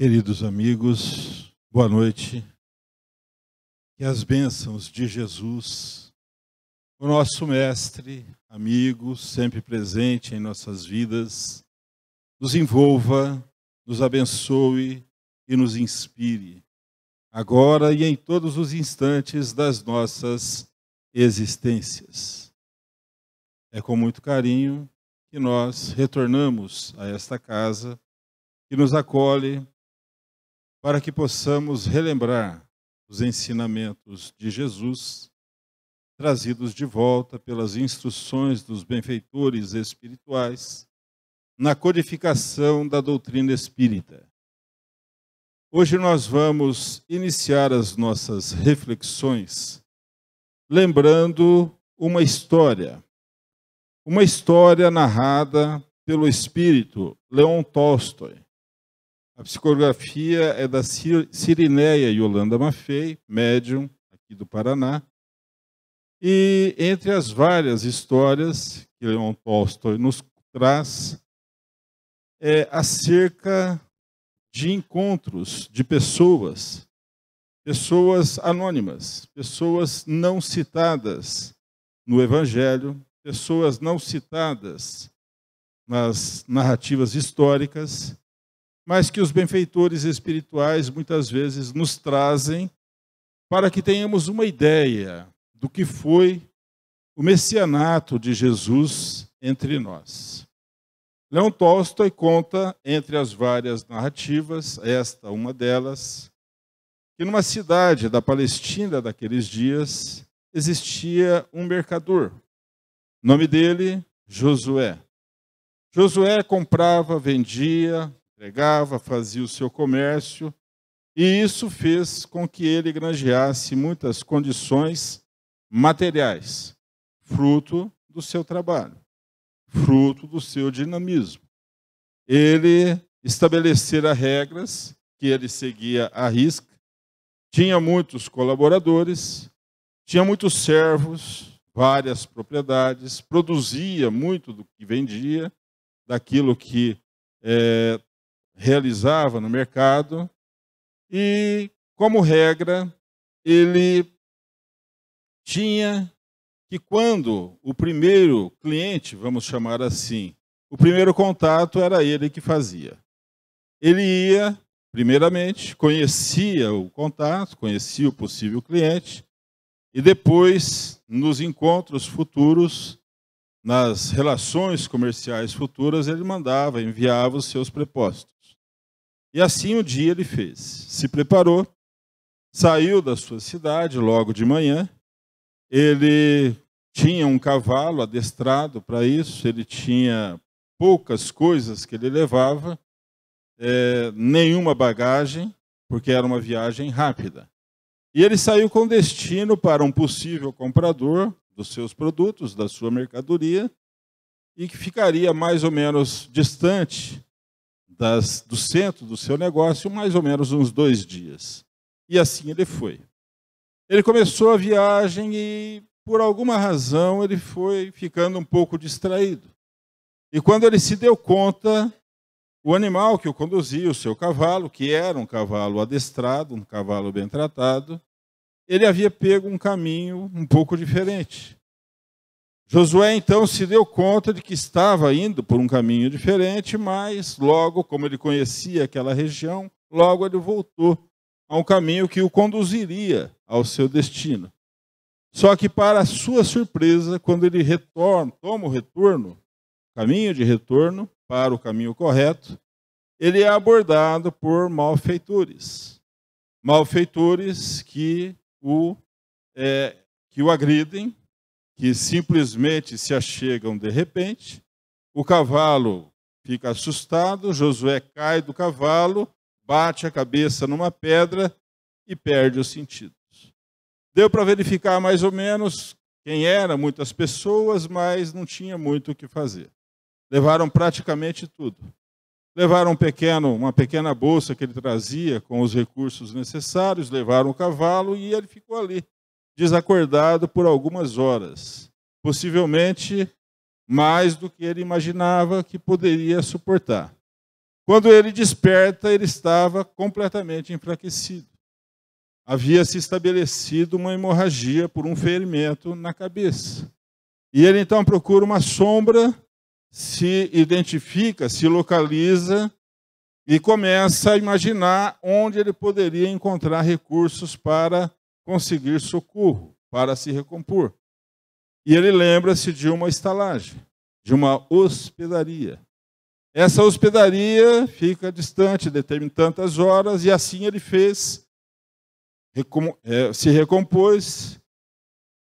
Queridos amigos, boa noite. Que as bênçãos de Jesus, o nosso Mestre, amigo, sempre presente em nossas vidas, nos envolva, nos abençoe e nos inspire, agora e em todos os instantes das nossas existências. É com muito carinho que nós retornamos a esta casa que nos acolhe para que possamos relembrar os ensinamentos de Jesus, trazidos de volta pelas instruções dos benfeitores espirituais na codificação da doutrina espírita. Hoje nós vamos iniciar as nossas reflexões lembrando uma história. Uma história narrada pelo espírito Leon Tolstói. A psicografia é da Sirineia Yolanda Maffei, médium aqui do Paraná. E entre as várias histórias que Leon Tolstói nos traz, é acerca de encontros de pessoas, pessoas anônimas, pessoas não citadas no Evangelho, pessoas não citadas nas narrativas históricas, mas que os benfeitores espirituais muitas vezes nos trazem para que tenhamos uma ideia do que foi o messianato de Jesus entre nós. Leão Tolstói conta, entre as várias narrativas, esta uma delas, que numa cidade da Palestina daqueles dias existia um mercador. Nome dele, Josué. Josué comprava, vendia, pregava, fazia o seu comércio, e isso fez com que ele granjeasse muitas condições materiais, fruto do seu trabalho, fruto do seu dinamismo. Ele estabelecera regras que ele seguia à risca, tinha muitos colaboradores, tinha muitos servos, várias propriedades, produzia muito do que vendia, daquilo que é, realizava no mercado e, como regra, ele tinha que, quando o primeiro cliente, vamos chamar assim, o primeiro contato era ele que fazia. Ele ia, primeiramente, conhecia o contato, conhecia o possível cliente, e depois, nos encontros futuros, nas relações comerciais futuras, ele mandava, enviava os seus prepostos. E assim o um dia ele fez. Se preparou, saiu da sua cidade logo de manhã. Ele tinha um cavalo adestrado para isso, ele tinha poucas coisas que ele levava, é, nenhuma bagagem, porque era uma viagem rápida. E ele saiu com destino para um possível comprador dos seus produtos, da sua mercadoria, e que ficaria mais ou menos distante das, do centro do seu negócio mais ou menos uns dois dias. E assim ele foi. Ele começou a viagem e, por alguma razão, ele foi ficando um pouco distraído. E quando ele se deu conta, o animal que o conduzia, o seu cavalo, que era um cavalo adestrado, um cavalo bem tratado, ele havia pego um caminho um pouco diferente. Josué então se deu conta de que estava indo por um caminho diferente, mas logo, como ele conhecia aquela região, logo ele voltou a um caminho que o conduziria ao seu destino. Só que, para sua surpresa, quando ele retorna, toma o retorno, caminho de retorno para o caminho correto, ele é abordado por malfeitores. Malfeitores que o, é, que o agridem, que simplesmente se achegam de repente. O cavalo fica assustado, Josué cai do cavalo, bate a cabeça numa pedra e perde os sentidos. Deu para verificar mais ou menos quem era, muitas pessoas, mas não tinha muito o que fazer. Levaram praticamente tudo. Levaram um pequeno, uma pequena bolsa que ele trazia com os recursos necessários, levaram o cavalo e ele ficou ali, desacordado por algumas horas, possivelmente mais do que ele imaginava que poderia suportar. Quando ele desperta, ele estava completamente enfraquecido. Havia se estabelecido uma hemorragia por um ferimento na cabeça. E ele então procura uma sombra, se identifica, se localiza e começa a imaginar onde ele poderia encontrar recursos para conseguir socorro para se recompor. E ele lembra-se de uma estalagem, de uma hospedaria. Essa hospedaria fica distante, determina tantas horas, e assim ele fez, é, se recompôs,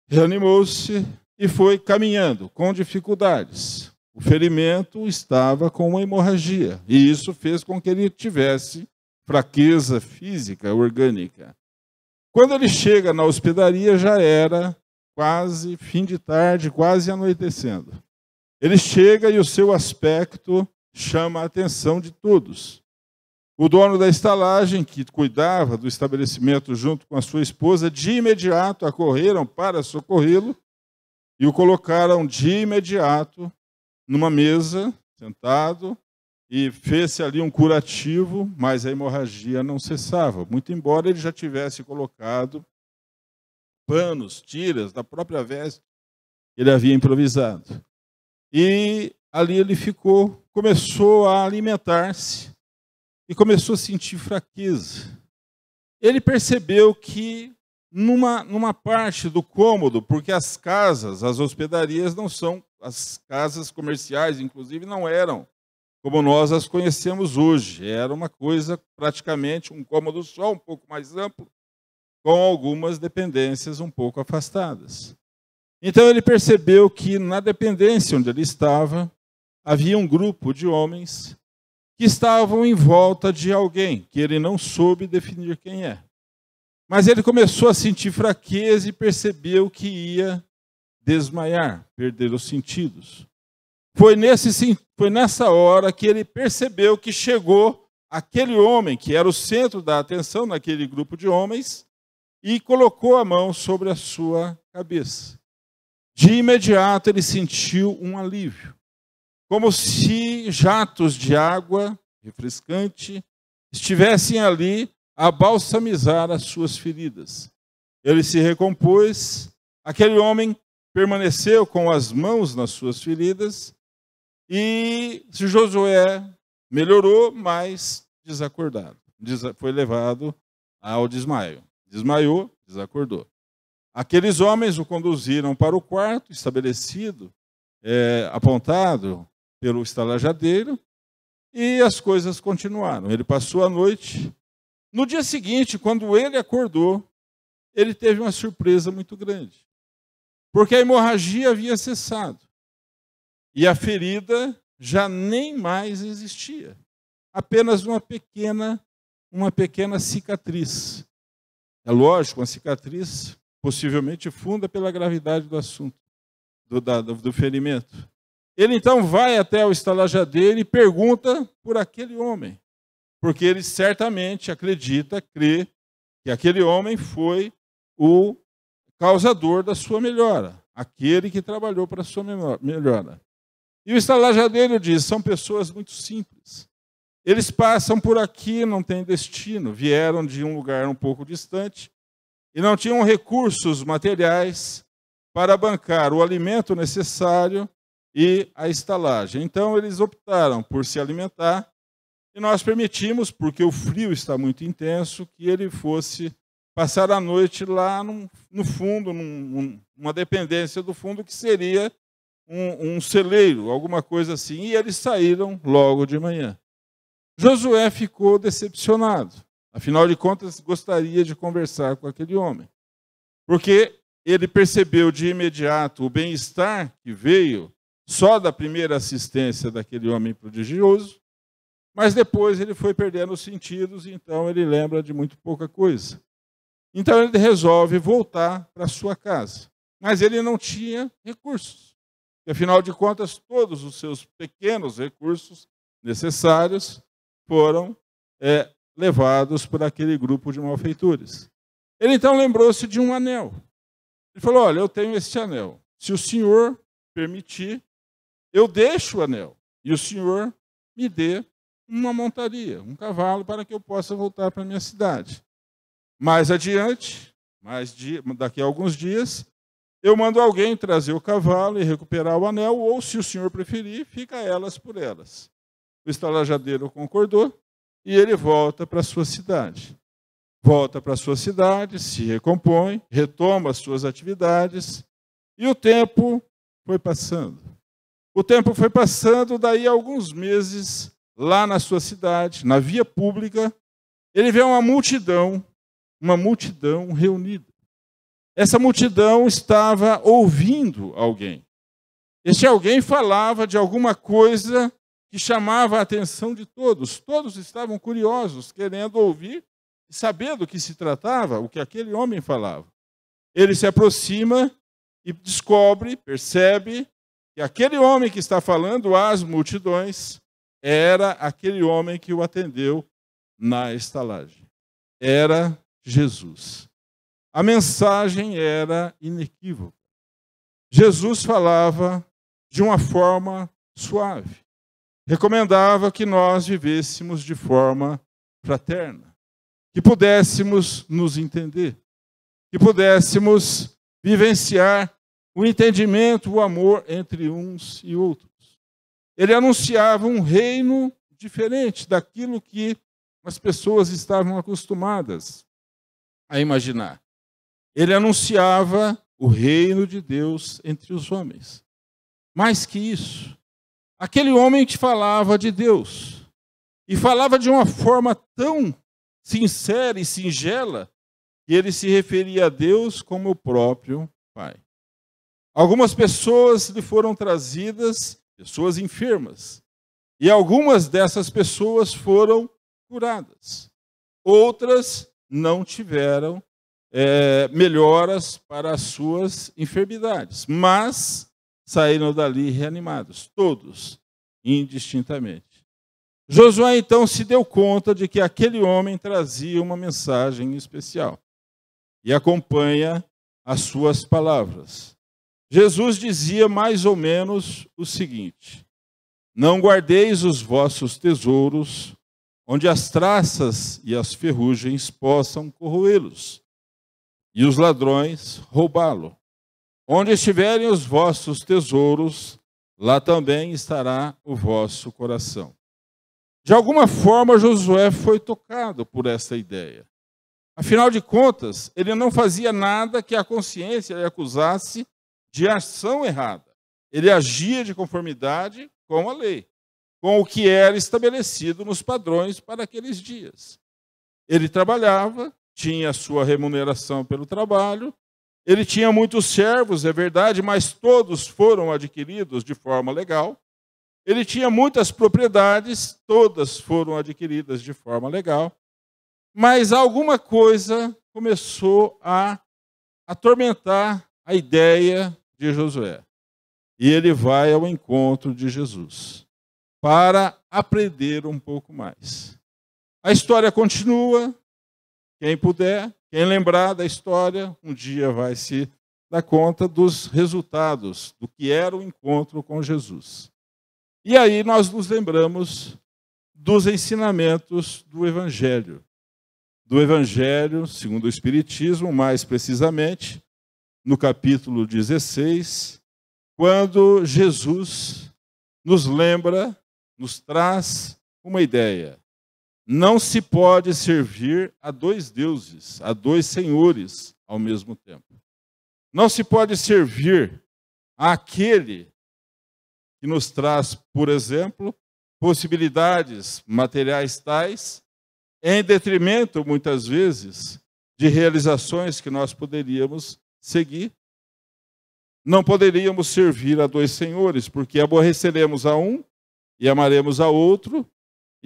reanimou-se e foi caminhando com dificuldades. O ferimento estava com uma hemorragia, e isso fez com que ele tivesse fraqueza física, orgânica. Quando ele chega na hospedaria, já era quase fim de tarde, quase anoitecendo. Ele chega e o seu aspecto chama a atenção de todos. O dono da estalagem, que cuidava do estabelecimento junto com a sua esposa, de imediato acorreram para socorrê-lo e o colocaram de imediato numa mesa, sentado, e fez-se ali um curativo, mas a hemorragia não cessava, muito embora ele já tivesse colocado panos, tiras da própria veste que ele havia improvisado. E ali ele ficou, começou a alimentar-se e começou a sentir fraqueza. Ele percebeu que numa, numa parte do cômodo, porque as casas, as hospedarias não são, as casas comerciais, inclusive, não eram como nós as conhecemos hoje. Era uma coisa praticamente um cômodo só, um pouco mais amplo, com algumas dependências um pouco afastadas. Então ele percebeu que na dependência onde ele estava, havia um grupo de homens que estavam em volta de alguém que ele não soube definir quem é. Mas ele começou a sentir fraqueza e percebeu que ia desmaiar, perder os sentidos. Foi, nesse, foi nessa hora que ele percebeu que chegou aquele homem, que era o centro da atenção naquele grupo de homens, e colocou a mão sobre a sua cabeça. De imediato ele sentiu um alívio, como se jatos de água refrescante estivessem ali a balsamizar as suas feridas. Ele se recompôs, aquele homem permaneceu com as mãos nas suas feridas e Josué melhorou, mas desacordado. Foi levado ao desmaio. Desmaiou, desacordou. Aqueles homens o conduziram para o quarto estabelecido, é, apontado pelo estalajadeiro, e as coisas continuaram. Ele passou a noite. No dia seguinte, quando ele acordou, ele teve uma surpresa muito grande, porque a hemorragia havia cessado. E a ferida já nem mais existia. Apenas uma pequena, uma pequena cicatriz. É lógico, uma cicatriz possivelmente funda pela gravidade do assunto, do, da, do ferimento. Ele então vai até o estalajadeiro e pergunta por aquele homem, porque ele certamente acredita, crê, que aquele homem foi o causador da sua melhora, aquele que trabalhou para a sua melhora. E o estalajadeiro diz: são pessoas muito simples. Eles passam por aqui, não têm destino, vieram de um lugar um pouco distante e não tinham recursos materiais para bancar o alimento necessário e a estalagem. Então eles optaram por se alimentar e nós permitimos, porque o frio está muito intenso, que ele fosse passar a noite lá no, no fundo, num, numa dependência do fundo que seria um, um celeiro, alguma coisa assim, e eles saíram logo de manhã. Josué ficou decepcionado. Afinal de contas, gostaria de conversar com aquele homem. Porque ele percebeu de imediato o bem-estar que veio só da primeira assistência daquele homem prodigioso, mas depois ele foi perdendo os sentidos, então ele lembra de muito pouca coisa. Então ele resolve voltar para sua casa, mas ele não tinha recursos. E, afinal de contas, todos os seus pequenos recursos necessários foram é, levados por aquele grupo de malfeitores. Ele então lembrou-se de um anel. Ele falou: Olha, eu tenho este anel. Se o senhor permitir, eu deixo o anel e o senhor me dê uma montaria, um cavalo, para que eu possa voltar para a minha cidade. Mais adiante, mais daqui a alguns dias, eu mando alguém trazer o cavalo e recuperar o anel, ou, se o senhor preferir, fica elas por elas. O estalajadeiro concordou e ele volta para sua cidade. Volta para sua cidade, se recompõe, retoma as suas atividades e o tempo foi passando. O tempo foi passando, daí alguns meses, lá na sua cidade, na via pública, ele vê uma multidão, uma multidão reunida. Essa multidão estava ouvindo alguém. Este alguém falava de alguma coisa que chamava a atenção de todos. Todos estavam curiosos, querendo ouvir e saber do que se tratava, o que aquele homem falava. Ele se aproxima e descobre, percebe que aquele homem que está falando às multidões era aquele homem que o atendeu na estalagem. Era Jesus. A mensagem era inequívoca. Jesus falava de uma forma suave. Recomendava que nós vivêssemos de forma fraterna, que pudéssemos nos entender, que pudéssemos vivenciar o entendimento, o amor entre uns e outros. Ele anunciava um reino diferente daquilo que as pessoas estavam acostumadas a imaginar. Ele anunciava o reino de Deus entre os homens. Mais que isso, aquele homem que falava de Deus e falava de uma forma tão sincera e singela que ele se referia a Deus como o próprio Pai. Algumas pessoas lhe foram trazidas, pessoas enfermas, e algumas dessas pessoas foram curadas. Outras não tiveram é, melhoras para as suas enfermidades, mas saíram dali reanimados, todos, indistintamente. Josué então se deu conta de que aquele homem trazia uma mensagem especial e acompanha as suas palavras. Jesus dizia mais ou menos o seguinte: Não guardeis os vossos tesouros, onde as traças e as ferrugens possam corroê-los e os ladrões roubá-lo. Onde estiverem os vossos tesouros, lá também estará o vosso coração. De alguma forma, Josué foi tocado por essa ideia. Afinal de contas, ele não fazia nada que a consciência lhe acusasse de ação errada. Ele agia de conformidade com a lei, com o que era estabelecido nos padrões para aqueles dias. Ele trabalhava, tinha sua remuneração pelo trabalho. Ele tinha muitos servos, é verdade, mas todos foram adquiridos de forma legal. Ele tinha muitas propriedades, todas foram adquiridas de forma legal. Mas alguma coisa começou a atormentar a ideia de Josué. E ele vai ao encontro de Jesus para aprender um pouco mais. A história continua, quem puder, quem lembrar da história, um dia vai se dar conta dos resultados, do que era o encontro com Jesus. E aí nós nos lembramos dos ensinamentos do Evangelho. Do Evangelho, segundo o Espiritismo, mais precisamente, no capítulo 16, quando Jesus nos lembra, nos traz uma ideia. Não se pode servir a dois deuses, a dois senhores ao mesmo tempo. Não se pode servir àquele que nos traz, por exemplo, possibilidades materiais tais, em detrimento, muitas vezes, de realizações que nós poderíamos seguir. Não poderíamos servir a dois senhores, porque aborreceremos a um e amaremos a outro,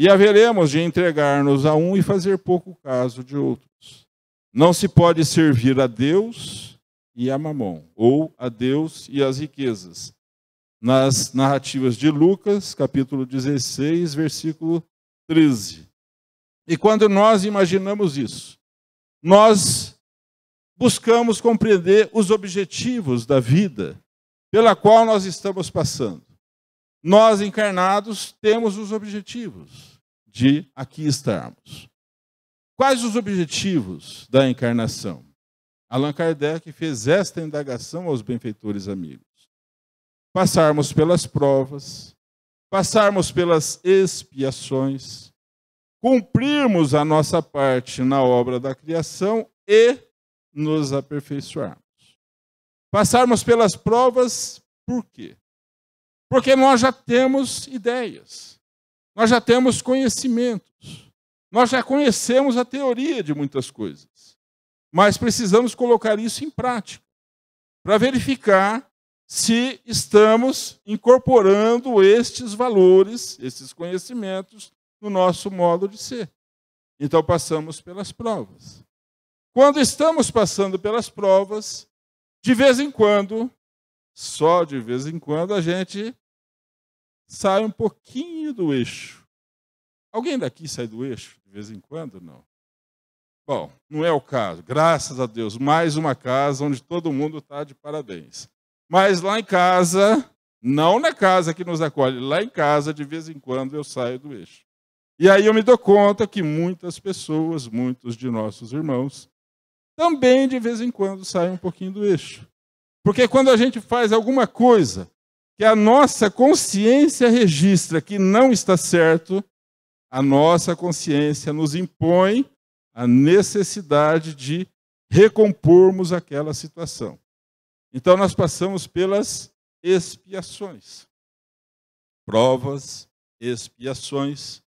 e haveremos de entregar-nos a um e fazer pouco caso de outros. Não se pode servir a Deus e a Mamon, ou a Deus e as riquezas. Nas narrativas de Lucas, capítulo 16, versículo 13. E quando nós imaginamos isso, nós buscamos compreender os objetivos da vida pela qual nós estamos passando nós encarnados temos os objetivos de aqui estarmos. Quais os objetivos da encarnação? Allan Kardec fez esta indagação aos benfeitores amigos. Passarmos pelas provas, passarmos pelas expiações, cumprirmos a nossa parte na obra da criação e nos aperfeiçoarmos. Passarmos pelas provas, por quê? Porque nós já temos ideias, nós já temos conhecimentos, nós já conhecemos a teoria de muitas coisas, mas precisamos colocar isso em prática para verificar se estamos incorporando estes valores, esses conhecimentos, no nosso modo de ser. Então passamos pelas provas. Quando estamos passando pelas provas, de vez em quando só de vez em quando a gente sai um pouquinho do eixo. Alguém daqui sai do eixo de vez em quando? Não. Bom, não é o caso. Graças a Deus, mais uma casa onde todo mundo está de parabéns. Mas lá em casa, não na casa que nos acolhe, lá em casa, de vez em quando eu saio do eixo. E aí eu me dou conta que muitas pessoas, muitos de nossos irmãos, também de vez em quando saem um pouquinho do eixo. Porque quando a gente faz alguma coisa que a nossa consciência registra que não está certo, a nossa consciência nos impõe a necessidade de recompormos aquela situação. Então nós passamos pelas expiações. Provas, expiações.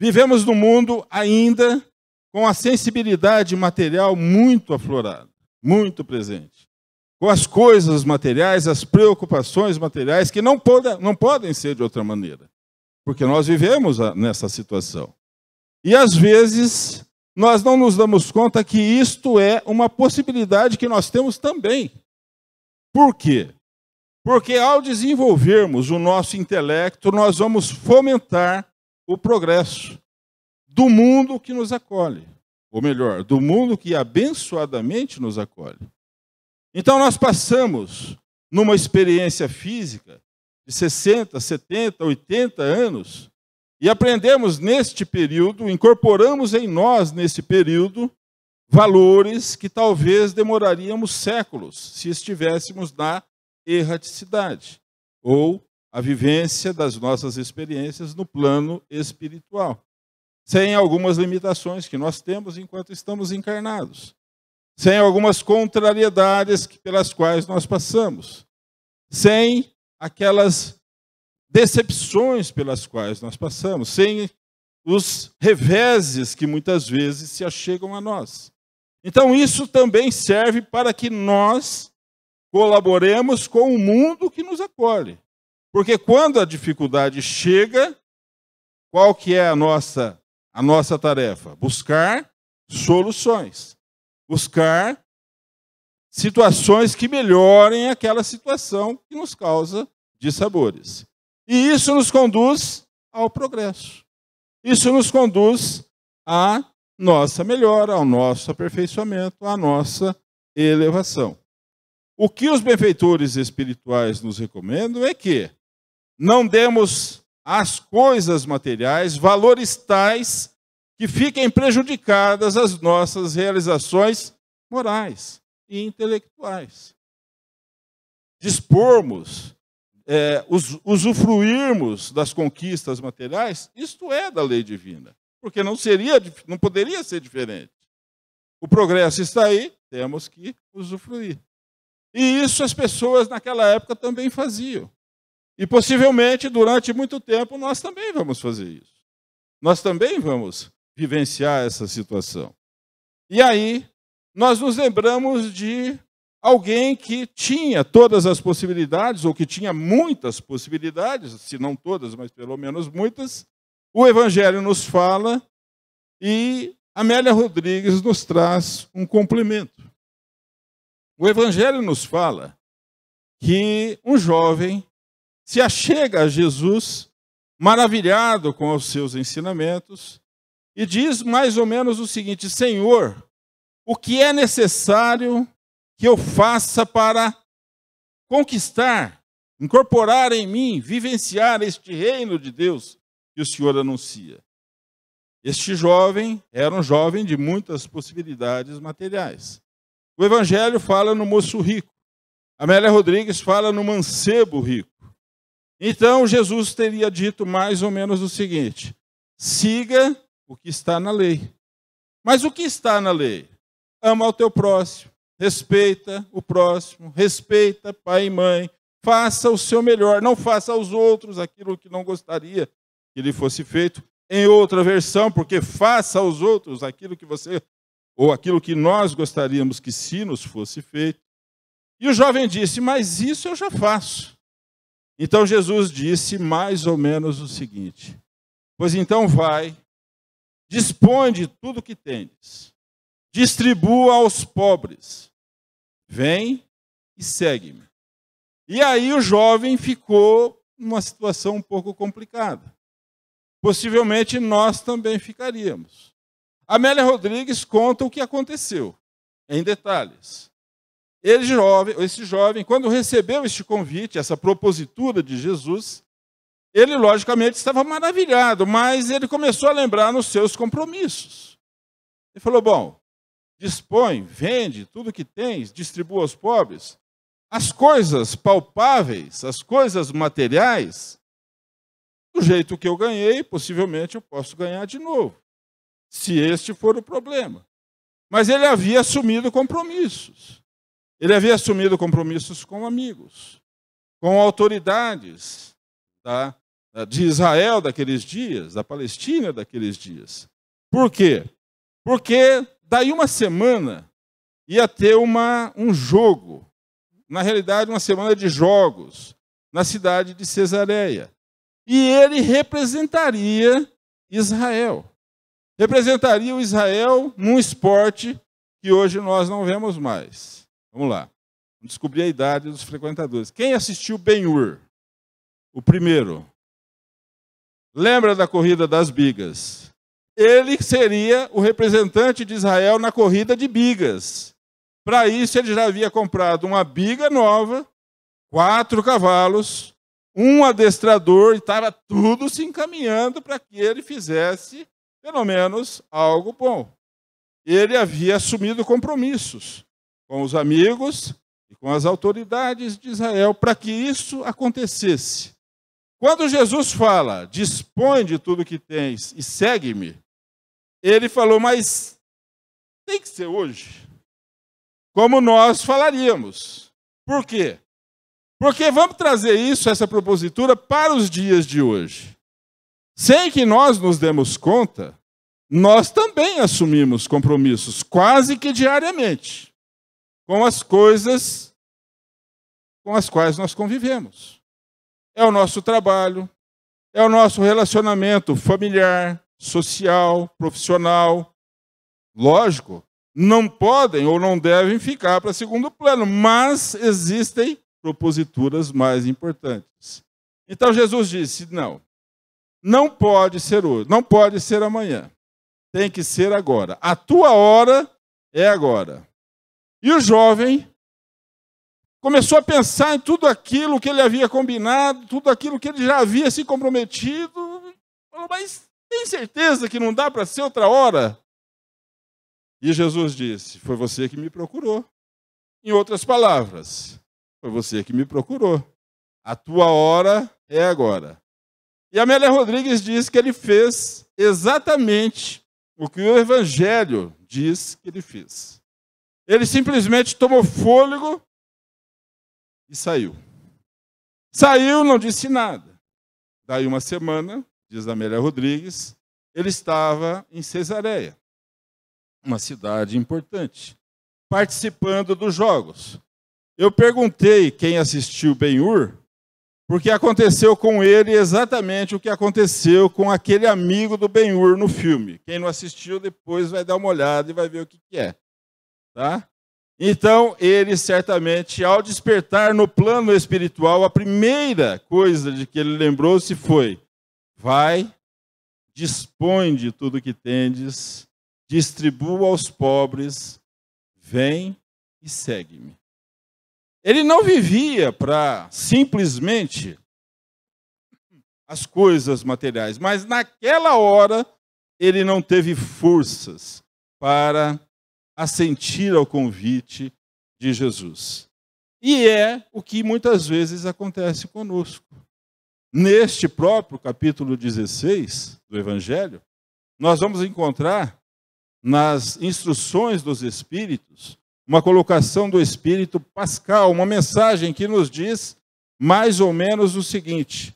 Vivemos num mundo ainda com a sensibilidade material muito aflorada, muito presente com as coisas materiais, as preocupações materiais, que não, poda, não podem ser de outra maneira, porque nós vivemos nessa situação. E às vezes nós não nos damos conta que isto é uma possibilidade que nós temos também. Por quê? Porque ao desenvolvermos o nosso intelecto, nós vamos fomentar o progresso do mundo que nos acolhe, ou melhor, do mundo que abençoadamente nos acolhe. Então nós passamos numa experiência física de 60, 70, 80 anos e aprendemos neste período, incorporamos em nós nesse período valores que talvez demoraríamos séculos se estivéssemos na erraticidade ou a vivência das nossas experiências no plano espiritual, sem algumas limitações que nós temos enquanto estamos encarnados sem algumas contrariedades pelas quais nós passamos, sem aquelas decepções pelas quais nós passamos, sem os reveses que muitas vezes se achegam a nós. Então, isso também serve para que nós colaboremos com o mundo que nos acolhe. Porque quando a dificuldade chega, qual que é a nossa a nossa tarefa? Buscar soluções buscar situações que melhorem aquela situação que nos causa dissabores. E isso nos conduz ao progresso. Isso nos conduz à nossa melhora, ao nosso aperfeiçoamento, à nossa elevação. O que os benfeitores espirituais nos recomendam é que não demos às coisas materiais valores tais que fiquem prejudicadas as nossas realizações morais e intelectuais. Dispormos, é, usufruirmos das conquistas materiais, isto é da lei divina, porque não seria, não poderia ser diferente. O progresso está aí, temos que usufruir. E isso as pessoas naquela época também faziam. E possivelmente durante muito tempo nós também vamos fazer isso. Nós também vamos vivenciar essa situação. E aí, nós nos lembramos de alguém que tinha todas as possibilidades, ou que tinha muitas possibilidades, se não todas, mas pelo menos muitas. O Evangelho nos fala e Amélia Rodrigues nos traz um complemento. O Evangelho nos fala que um jovem se achega a Jesus, maravilhado com os seus ensinamentos, e diz mais ou menos o seguinte: Senhor, o que é necessário que eu faça para conquistar, incorporar em mim, vivenciar este reino de Deus que o Senhor anuncia? Este jovem era um jovem de muitas possibilidades materiais. O Evangelho fala no moço rico. Amélia Rodrigues fala no mancebo rico. Então Jesus teria dito mais ou menos o seguinte: siga o que está na lei. Mas o que está na lei? Ama o teu próximo, respeita o próximo, respeita pai e mãe, faça o seu melhor, não faça aos outros aquilo que não gostaria que lhe fosse feito. Em outra versão, porque faça aos outros aquilo que você ou aquilo que nós gostaríamos que se nos fosse feito. E o jovem disse: "Mas isso eu já faço". Então Jesus disse mais ou menos o seguinte: "Pois então vai Dispõe de tudo que tens, distribua aos pobres, vem e segue-me. E aí o jovem ficou numa situação um pouco complicada. Possivelmente nós também ficaríamos. Amélia Rodrigues conta o que aconteceu, em detalhes. Jovem, esse jovem, quando recebeu este convite, essa propositura de Jesus, ele, logicamente, estava maravilhado, mas ele começou a lembrar nos seus compromissos. Ele falou: Bom, dispõe, vende tudo que tens, distribua aos pobres. As coisas palpáveis, as coisas materiais, do jeito que eu ganhei, possivelmente eu posso ganhar de novo, se este for o problema. Mas ele havia assumido compromissos. Ele havia assumido compromissos com amigos, com autoridades, da, tá? ah, de Israel daqueles dias, da Palestina daqueles dias. Por quê? Porque daí uma semana ia ter uma, um jogo, na realidade, uma semana de jogos, na cidade de Cesareia. E ele representaria Israel. Representaria o Israel num esporte que hoje nós não vemos mais. Vamos lá. Descobri descobrir a idade dos frequentadores. Quem assistiu Ben-Hur? O primeiro, lembra da corrida das bigas? Ele seria o representante de Israel na corrida de bigas. Para isso, ele já havia comprado uma biga nova, quatro cavalos, um adestrador, e estava tudo se encaminhando para que ele fizesse, pelo menos, algo bom. Ele havia assumido compromissos com os amigos e com as autoridades de Israel para que isso acontecesse. Quando Jesus fala, dispõe de tudo que tens e segue-me, ele falou, mas tem que ser hoje. Como nós falaríamos. Por quê? Porque vamos trazer isso, essa propositura, para os dias de hoje. Sem que nós nos demos conta, nós também assumimos compromissos quase que diariamente com as coisas com as quais nós convivemos é o nosso trabalho, é o nosso relacionamento familiar, social, profissional. Lógico, não podem ou não devem ficar para segundo plano, mas existem proposituras mais importantes. Então Jesus disse: não, não pode ser hoje, não pode ser amanhã, tem que ser agora. A tua hora é agora. E o jovem Começou a pensar em tudo aquilo que ele havia combinado, tudo aquilo que ele já havia se comprometido. Falou, mas tem certeza que não dá para ser outra hora? E Jesus disse: Foi você que me procurou. Em outras palavras, foi você que me procurou. A tua hora é agora. E Amélia Rodrigues diz que ele fez exatamente o que o Evangelho diz que ele fez. Ele simplesmente tomou fôlego e saiu. Saiu, não disse nada. Daí uma semana, diz Amélia Rodrigues, ele estava em Cesareia, uma cidade importante, participando dos jogos. Eu perguntei quem assistiu Ben-Hur, porque aconteceu com ele exatamente o que aconteceu com aquele amigo do Ben-Hur no filme. Quem não assistiu, depois vai dar uma olhada e vai ver o que, que é. Tá? Então, ele certamente, ao despertar no plano espiritual, a primeira coisa de que ele lembrou-se foi: vai, dispõe de tudo que tendes, distribua aos pobres, vem e segue-me. Ele não vivia para simplesmente as coisas materiais, mas naquela hora ele não teve forças para assentir ao convite de Jesus. E é o que muitas vezes acontece conosco. Neste próprio capítulo 16 do Evangelho, nós vamos encontrar nas instruções dos Espíritos uma colocação do Espírito Pascal, uma mensagem que nos diz mais ou menos o seguinte: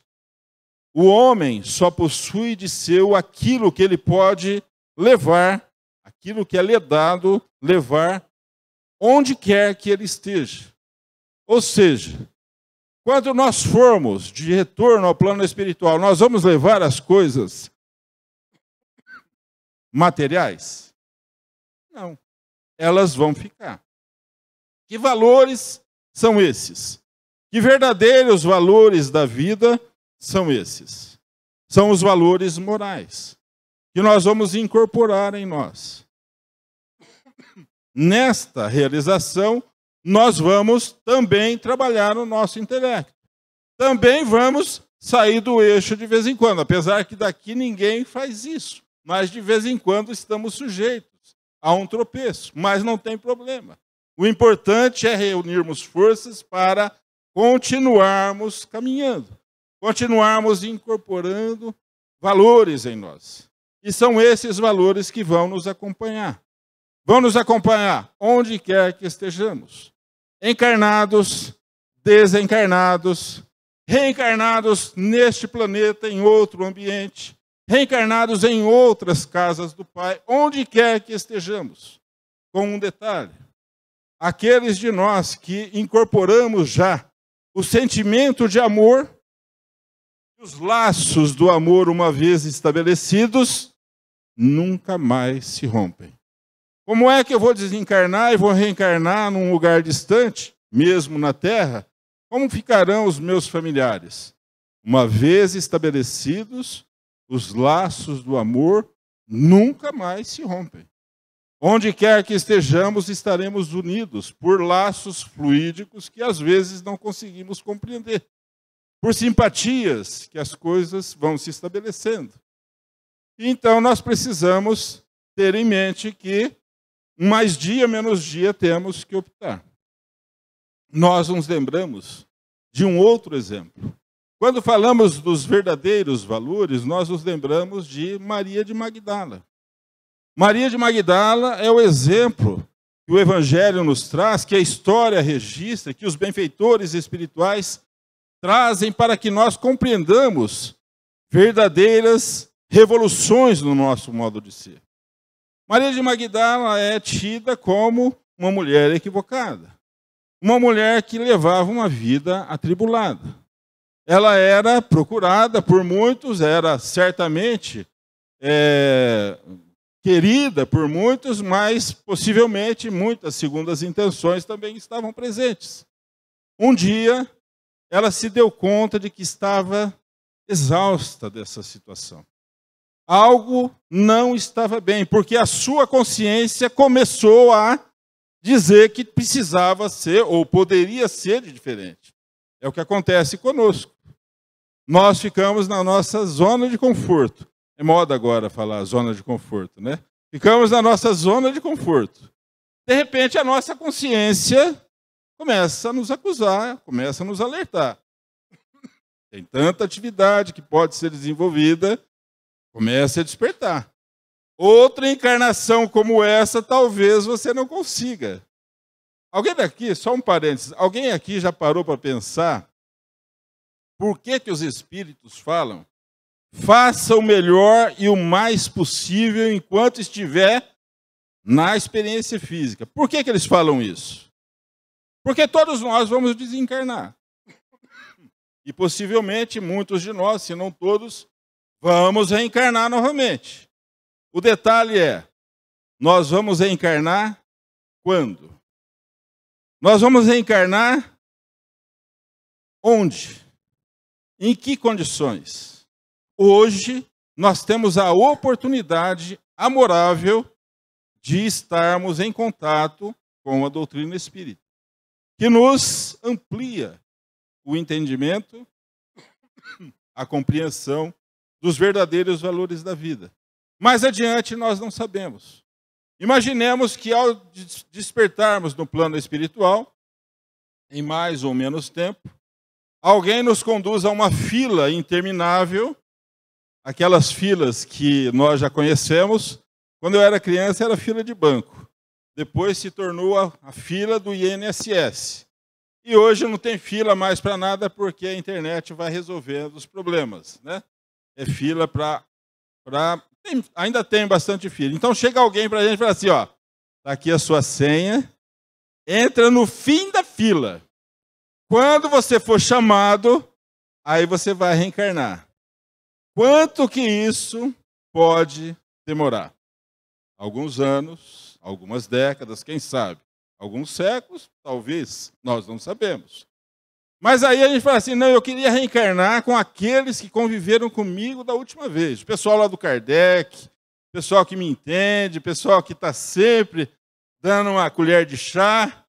o homem só possui de seu aquilo que ele pode levar, aquilo que é lhe dado levar onde quer que ele esteja. Ou seja, quando nós formos de retorno ao plano espiritual, nós vamos levar as coisas materiais? Não. Elas vão ficar. Que valores são esses? Que verdadeiros valores da vida são esses? São os valores morais que nós vamos incorporar em nós nesta realização, nós vamos também trabalhar o nosso intelecto. Também vamos sair do eixo de vez em quando, apesar que daqui ninguém faz isso. Mas de vez em quando estamos sujeitos a um tropeço, mas não tem problema. O importante é reunirmos forças para continuarmos caminhando, continuarmos incorporando valores em nós. E são esses valores que vão nos acompanhar vão nos acompanhar onde quer que estejamos. Encarnados, desencarnados, reencarnados neste planeta, em outro ambiente, reencarnados em outras casas do Pai, onde quer que estejamos. Com um detalhe: aqueles de nós que incorporamos já o sentimento de amor, os laços do amor, uma vez estabelecidos, nunca mais se rompem. Como é que eu vou desencarnar e vou reencarnar num lugar distante, mesmo na terra? Como ficarão os meus familiares? Uma vez estabelecidos, os laços do amor nunca mais se rompem. Onde quer que estejamos, estaremos unidos por laços fluídicos que às vezes não conseguimos compreender, por simpatias que as coisas vão se estabelecendo. Então, nós precisamos ter em mente que mais dia menos dia temos que optar. Nós nos lembramos de um outro exemplo. Quando falamos dos verdadeiros valores, nós nos lembramos de Maria de Magdala. Maria de Magdala é o exemplo que o Evangelho nos traz, que a história registra, que os benfeitores espirituais trazem para que nós compreendamos verdadeiras revoluções no nosso modo de ser. Maria de Magdala é tida como uma mulher equivocada, uma mulher que levava uma vida atribulada. Ela era procurada por muitos, era certamente é, querida por muitos, mas possivelmente muitas segundas intenções também estavam presentes. Um dia, ela se deu conta de que estava exausta dessa situação algo não estava bem, porque a sua consciência começou a dizer que precisava ser ou poderia ser diferente. É o que acontece conosco. Nós ficamos na nossa zona de conforto. É moda agora falar zona de conforto, né? Ficamos na nossa zona de conforto. De repente, a nossa consciência começa a nos acusar, começa a nos alertar. Tem tanta atividade que pode ser desenvolvida Comece a despertar. Outra encarnação como essa, talvez você não consiga. Alguém daqui, só um parênteses, alguém aqui já parou para pensar por que, que os espíritos falam? Faça o melhor e o mais possível enquanto estiver na experiência física. Por que, que eles falam isso? Porque todos nós vamos desencarnar. E possivelmente muitos de nós, se não todos, Vamos reencarnar novamente. O detalhe é: nós vamos reencarnar quando? Nós vamos reencarnar onde? Em que condições? Hoje nós temos a oportunidade amorável de estarmos em contato com a doutrina espírita, que nos amplia o entendimento, a compreensão dos verdadeiros valores da vida. Mais adiante, nós não sabemos. Imaginemos que ao despertarmos no plano espiritual, em mais ou menos tempo, alguém nos conduz a uma fila interminável, aquelas filas que nós já conhecemos. Quando eu era criança, era fila de banco. Depois se tornou a, a fila do INSS. E hoje não tem fila mais para nada porque a internet vai resolvendo os problemas, né? é fila para. Pra... Ainda tem bastante fila. Então chega alguém para a gente e fala assim: ó, tá aqui a sua senha, entra no fim da fila. Quando você for chamado, aí você vai reencarnar. Quanto que isso pode demorar? Alguns anos, algumas décadas, quem sabe? Alguns séculos, talvez, nós não sabemos. Mas aí a gente fala assim: não, eu queria reencarnar com aqueles que conviveram comigo da última vez. O pessoal lá do Kardec, pessoal que me entende, pessoal que está sempre dando uma colher de chá.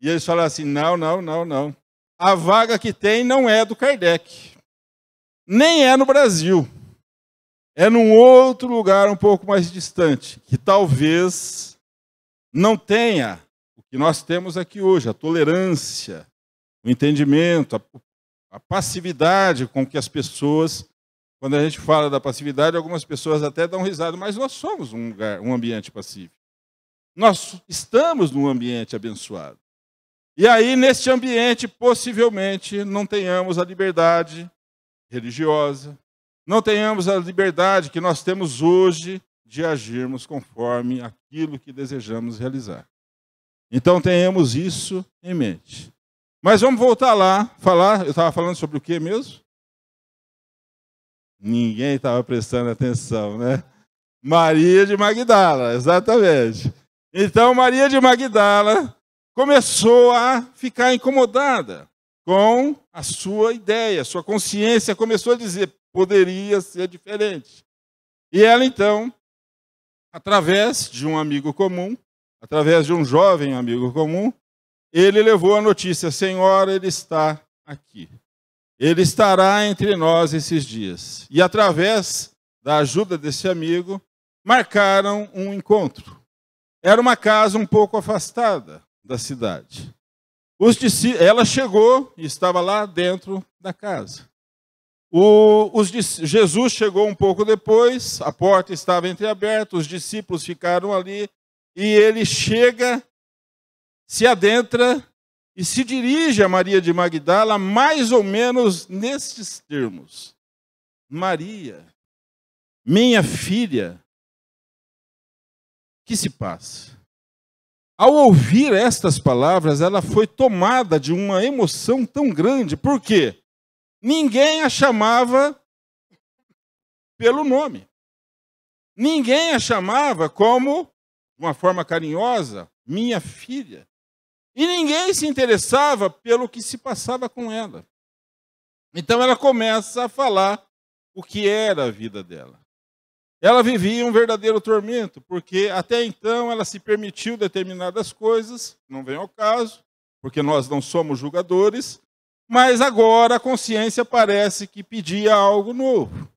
E eles falam assim: não, não, não, não. A vaga que tem não é do Kardec. Nem é no Brasil. É num outro lugar um pouco mais distante, que talvez não tenha o que nós temos aqui hoje, a tolerância o entendimento, a, a passividade com que as pessoas quando a gente fala da passividade, algumas pessoas até dão risada, mas nós somos um lugar, um ambiente passivo. Nós estamos num ambiente abençoado. E aí, neste ambiente, possivelmente, não tenhamos a liberdade religiosa, não tenhamos a liberdade que nós temos hoje de agirmos conforme aquilo que desejamos realizar. Então, tenhamos isso em mente. Mas vamos voltar lá, falar, eu estava falando sobre o que mesmo? Ninguém estava prestando atenção, né? Maria de Magdala, exatamente. Então Maria de Magdala começou a ficar incomodada com a sua ideia, sua consciência começou a dizer poderia ser diferente. E ela então, através de um amigo comum, através de um jovem amigo comum, ele levou a notícia: Senhor, ele está aqui. Ele estará entre nós esses dias. E através da ajuda desse amigo, marcaram um encontro. Era uma casa um pouco afastada da cidade. ela chegou e estava lá dentro da casa. O, os, Jesus chegou um pouco depois, a porta estava entreaberta, os discípulos ficaram ali, e ele chega se adentra e se dirige a Maria de Magdala mais ou menos nestes termos: Maria, minha filha, que se passa? Ao ouvir estas palavras, ela foi tomada de uma emoção tão grande, porque ninguém a chamava pelo nome. Ninguém a chamava como, de uma forma carinhosa, minha filha. E ninguém se interessava pelo que se passava com ela. Então ela começa a falar o que era a vida dela. Ela vivia um verdadeiro tormento, porque até então ela se permitiu determinadas coisas, não vem ao caso, porque nós não somos julgadores, mas agora a consciência parece que pedia algo novo.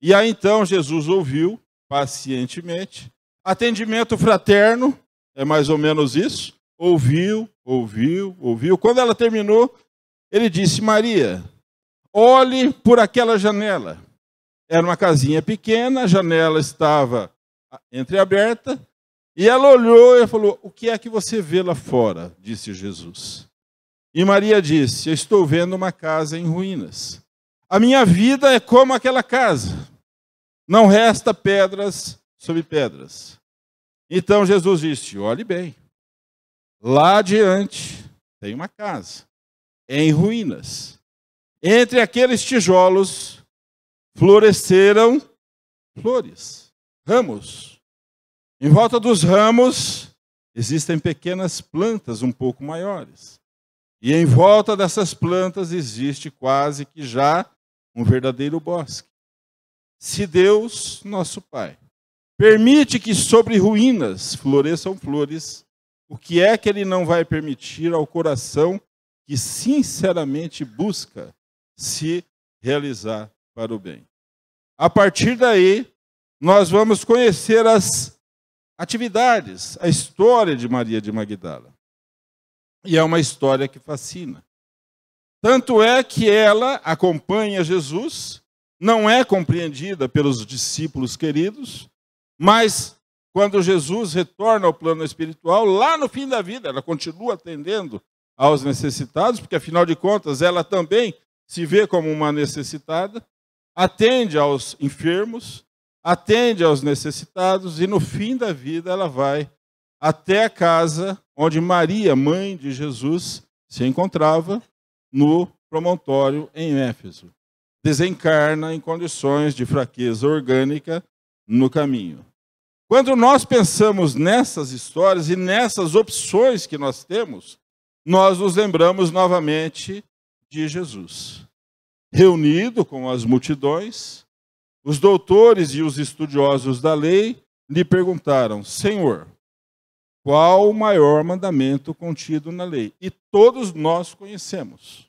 E aí então Jesus ouviu pacientemente. Atendimento fraterno, é mais ou menos isso ouviu, ouviu, ouviu. Quando ela terminou, ele disse: Maria, olhe por aquela janela. Era uma casinha pequena, a janela estava entreaberta, e ela olhou e falou: O que é que você vê lá fora? disse Jesus. E Maria disse: Eu estou vendo uma casa em ruínas. A minha vida é como aquela casa. Não resta pedras sobre pedras. Então Jesus disse: Olhe bem. Lá adiante tem uma casa em ruínas. Entre aqueles tijolos floresceram flores, ramos. Em volta dos ramos existem pequenas plantas um pouco maiores. E em volta dessas plantas existe quase que já um verdadeiro bosque. Se Deus, nosso Pai, permite que sobre ruínas floresçam flores, o que é que ele não vai permitir ao coração que sinceramente busca se realizar para o bem? A partir daí, nós vamos conhecer as atividades, a história de Maria de Magdala. E é uma história que fascina. Tanto é que ela acompanha Jesus, não é compreendida pelos discípulos queridos, mas quando Jesus retorna ao plano espiritual, lá no fim da vida, ela continua atendendo aos necessitados, porque afinal de contas ela também se vê como uma necessitada, atende aos enfermos, atende aos necessitados e no fim da vida ela vai até a casa onde Maria, mãe de Jesus, se encontrava no promontório em Éfeso. Desencarna em condições de fraqueza orgânica no caminho. Quando nós pensamos nessas histórias e nessas opções que nós temos, nós nos lembramos novamente de Jesus. Reunido com as multidões, os doutores e os estudiosos da lei lhe perguntaram: Senhor, qual o maior mandamento contido na lei? E todos nós conhecemos.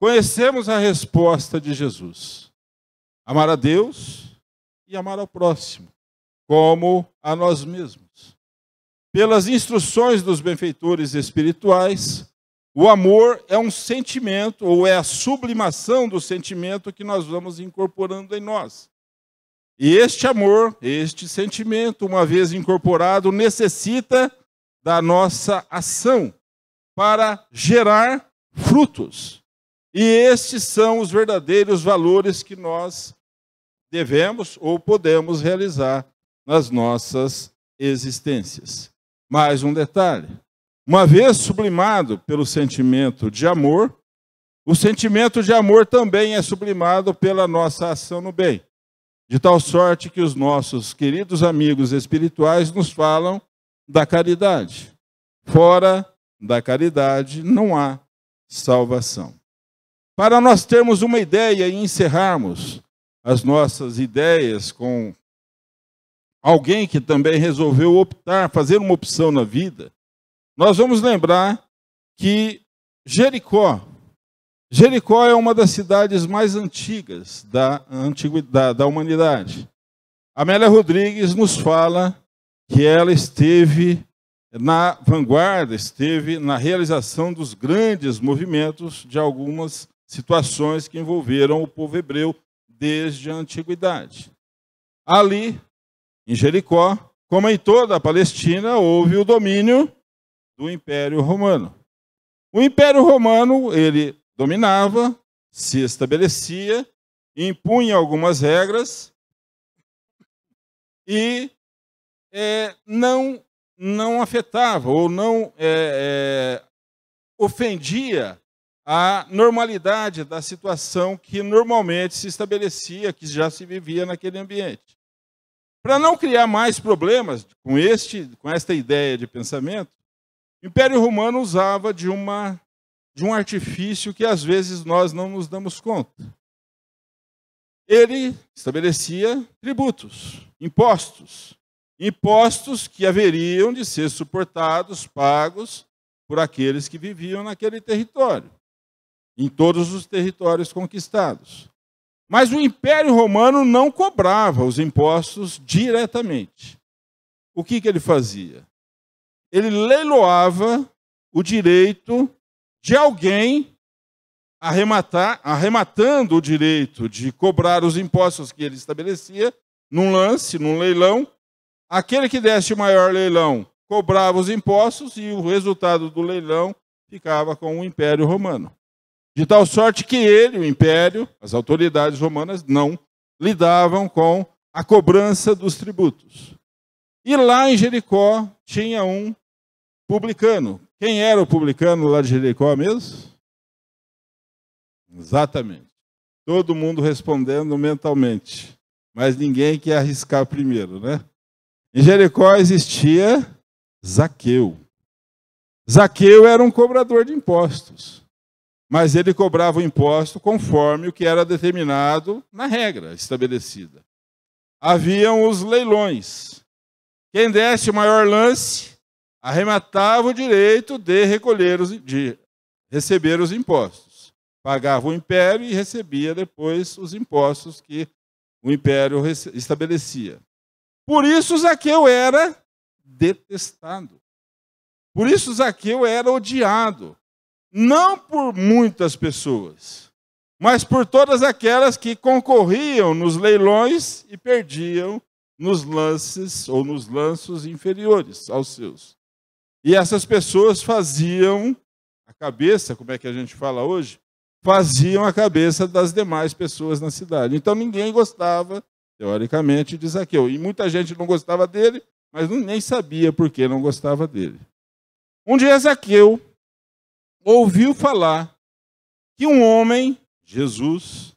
Conhecemos a resposta de Jesus: amar a Deus e amar ao próximo como a nós mesmos. Pelas instruções dos benfeitores espirituais, o amor é um sentimento, ou é a sublimação do sentimento que nós vamos incorporando em nós. E este amor, este sentimento, uma vez incorporado, necessita da nossa ação para gerar frutos. E estes são os verdadeiros valores que nós devemos ou podemos realizar nas nossas existências. Mais um detalhe: uma vez sublimado pelo sentimento de amor, o sentimento de amor também é sublimado pela nossa ação no bem, de tal sorte que os nossos queridos amigos espirituais nos falam da caridade. Fora da caridade não há salvação. Para nós termos uma ideia e encerrarmos as nossas ideias com alguém que também resolveu optar, fazer uma opção na vida, nós vamos lembrar que Jericó, Jericó é uma das cidades mais antigas da antiguidade, da humanidade. Amélia Rodrigues nos fala que ela esteve na vanguarda, esteve na realização dos grandes movimentos de algumas situações que envolveram o povo hebreu desde a antiguidade. Ali, em Jericó, como em toda a Palestina, houve o domínio do Império Romano. O Império Romano, ele dominava, se estabelecia, impunha algumas regras e é, não, não afetava ou não é, é, ofendia a normalidade da situação que normalmente se estabelecia, que já se vivia naquele ambiente. Para não criar mais problemas com, este, com esta ideia de pensamento, o Império Romano usava de, uma, de um artifício que às vezes nós não nos damos conta. Ele estabelecia tributos, impostos. Impostos que haveriam de ser suportados, pagos por aqueles que viviam naquele território, em todos os territórios conquistados. Mas o Império Romano não cobrava os impostos diretamente. O que, que ele fazia? Ele leiloava o direito de alguém arrematar, arrematando o direito de cobrar os impostos que ele estabelecia num lance, num leilão. Aquele que desse o maior leilão cobrava os impostos e o resultado do leilão ficava com o Império Romano de tal sorte que ele, o império, as autoridades romanas não lidavam com a cobrança dos tributos. E lá em Jericó tinha um publicano. Quem era o publicano lá de Jericó mesmo? Exatamente. Todo mundo respondendo mentalmente, mas ninguém quer arriscar primeiro, né? Em Jericó existia Zaqueu. Zaqueu era um cobrador de impostos mas ele cobrava o imposto conforme o que era determinado na regra estabelecida. Haviam os leilões. Quem desse o maior lance arrematava o direito de recolher os, de receber os impostos. Pagava o império e recebia depois os impostos que o império estabelecia. Por isso Zaqueu era detestado. Por isso Zaqueu era odiado não por muitas pessoas, mas por todas aquelas que concorriam nos leilões e perdiam nos lances ou nos lanços inferiores aos seus. E essas pessoas faziam a cabeça, como é que a gente fala hoje, faziam a cabeça das demais pessoas na cidade. Então ninguém gostava, teoricamente, de Zaqueu. E muita gente não gostava dele, mas nem sabia por que não gostava dele. Um dia Zaqueu ouviu falar que um homem, Jesus,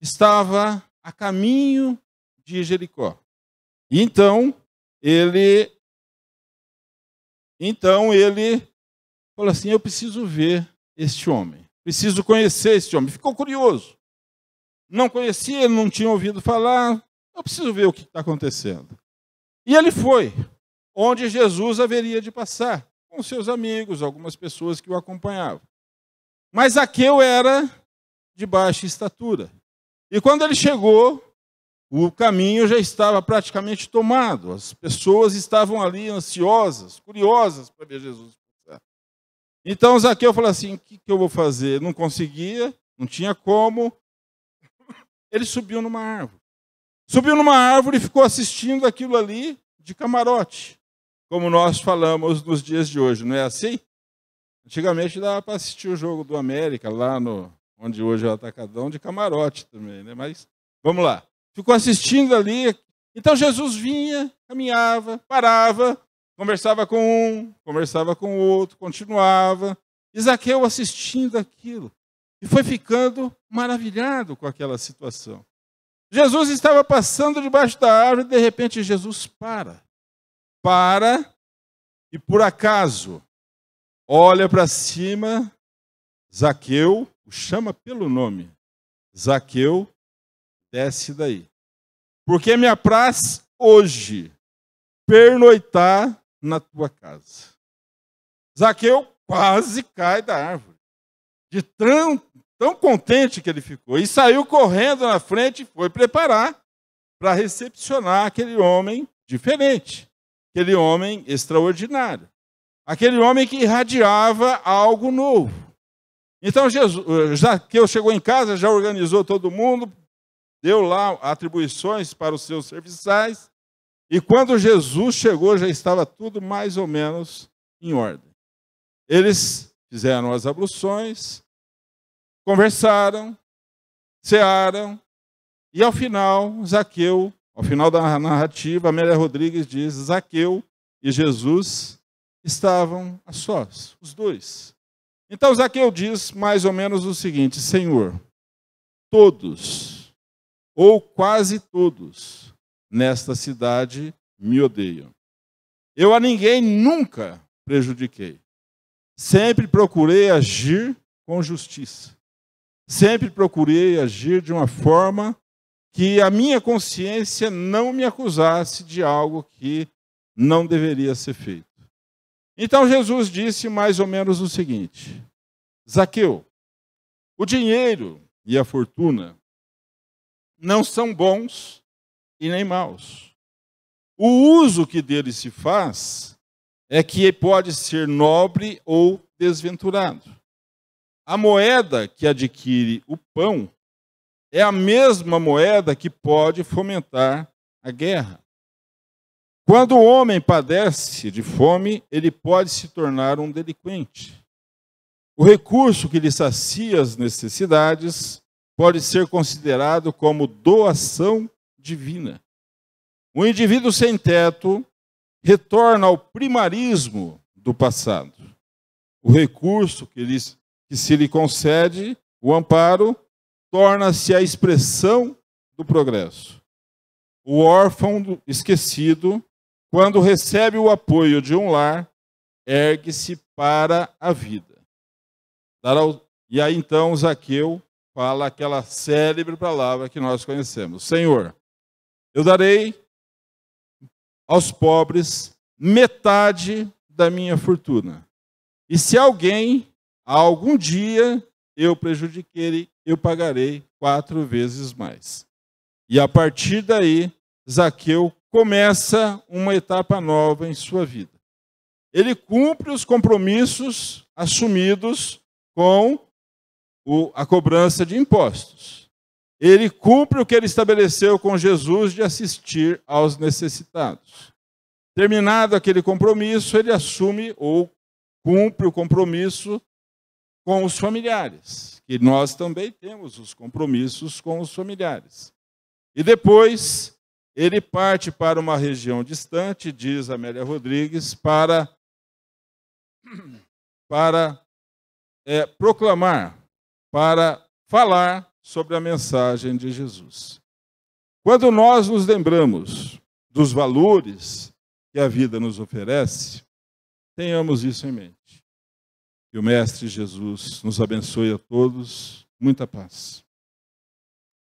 estava a caminho de Jericó. E então ele então ele falou assim: "Eu preciso ver este homem. Preciso conhecer este homem". Ficou curioso. Não conhecia, não tinha ouvido falar. Eu preciso ver o que está acontecendo. E ele foi onde Jesus haveria de passar com seus amigos, algumas pessoas que o acompanhavam. Mas Aqueu era de baixa estatura. E quando ele chegou, o caminho já estava praticamente tomado. As pessoas estavam ali ansiosas, curiosas para ver Jesus passar. Então Zaqueu falou assim: o que, que eu vou fazer? Não conseguia, não tinha como. Ele subiu numa árvore. Subiu numa árvore e ficou assistindo aquilo ali de camarote como nós falamos nos dias de hoje, não é assim? Antigamente dava para assistir o jogo do América, lá no onde hoje é o Atacadão, de camarote também, né? Mas vamos lá. Ficou assistindo ali. Então Jesus vinha, caminhava, parava, conversava com um, conversava com o outro, continuava. Isaqueu assistindo aquilo e foi ficando maravilhado com aquela situação. Jesus estava passando debaixo da árvore e de repente Jesus para para e por acaso olha para cima, Zaqueu o chama pelo nome. Zaqueu, desce daí. Porque me apraz hoje pernoitar na tua casa. Zaqueu quase cai da árvore, de tão, tão contente que ele ficou, e saiu correndo na frente e foi preparar para recepcionar aquele homem diferente. Aquele homem extraordinário. Aquele homem que irradiava algo novo. Então, Jesus, Zaqueu eh, chegou em casa, já organizou todo mundo, deu lá atribuições para os seus serviçais. E quando Jesus chegou, já estava tudo mais ou menos em ordem. Eles fizeram as abluções, conversaram, cearam, e ao final, Zaqueu ao final da narrativa, Amélia Rodrigues diz: Zaqueu e Jesus estavam a sós, os dois. Então Zaqueu diz mais ou menos o seguinte: Senhor, todos, ou quase todos, nesta cidade me odeiam. Eu a ninguém nunca prejudiquei. Sempre procurei agir com justiça. Sempre procurei agir de uma forma que a minha consciência não me acusasse de algo que não deveria ser feito. Então Jesus disse mais ou menos o seguinte: Zaqueu, o dinheiro e a fortuna não são bons e nem maus. O uso que dele se faz é que pode ser nobre ou desventurado. A moeda que adquire o pão é a mesma moeda que pode fomentar a guerra. Quando o homem padece de fome, ele pode se tornar um delinquente. O recurso que lhe sacia as necessidades pode ser considerado como doação divina. O indivíduo sem teto retorna ao primarismo do passado. O recurso que, lhe, que se lhe concede, o amparo, torna-se a expressão do progresso. O órfão esquecido, quando recebe o apoio de um lar, ergue-se para a vida. E aí então Zaqueu fala aquela célebre palavra que nós conhecemos: Senhor, eu darei aos pobres metade da minha fortuna. E se alguém, algum dia, eu prejudiquei, eu pagarei quatro vezes mais. E a partir daí, Zaqueu começa uma etapa nova em sua vida. Ele cumpre os compromissos assumidos com o, a cobrança de impostos. Ele cumpre o que ele estabeleceu com Jesus de assistir aos necessitados. Terminado aquele compromisso, ele assume ou cumpre o compromisso com os familiares. E nós também temos os compromissos com os familiares. E depois, ele parte para uma região distante, diz Amélia Rodrigues, para, para é, proclamar, para falar sobre a mensagem de Jesus. Quando nós nos lembramos dos valores que a vida nos oferece, tenhamos isso em mente. Que o Mestre Jesus nos abençoe a todos. Muita paz.